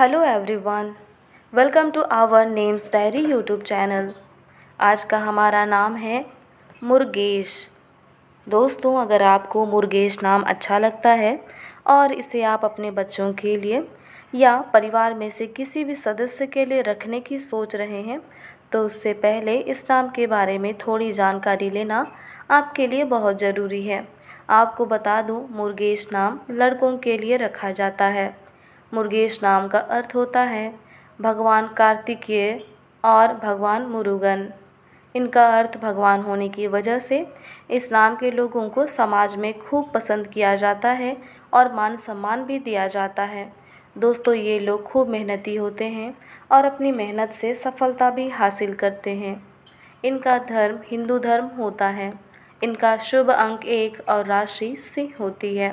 hello everyone welcome to our names diary YouTube channel आज का हमारा नाम है मुर्गेश दोस्तों अगर आपको मुर्गेश नाम अच्छा लगता है और इसे आप अपने बच्चों के लिए या परिवार में से किसी भी सदस्य के लिए रखने की सोच रहे हैं तो उससे पहले इस नाम के बारे में थोड़ी जानकारी लेना आपके लिए बहुत ज़रूरी है आपको बता दूँ मुर्गेश नाम लड़कों के लिए रखा जाता है मुर्गेश नाम का अर्थ होता है भगवान कार्तिकेय और भगवान मुरुगन इनका अर्थ भगवान होने की वजह से इस नाम के लोगों को समाज में खूब पसंद किया जाता है और मान सम्मान भी दिया जाता है दोस्तों ये लोग खूब मेहनती होते हैं और अपनी मेहनत से सफलता भी हासिल करते हैं इनका धर्म हिंदू धर्म होता है इनका शुभ अंक एक और राशि सिंह होती है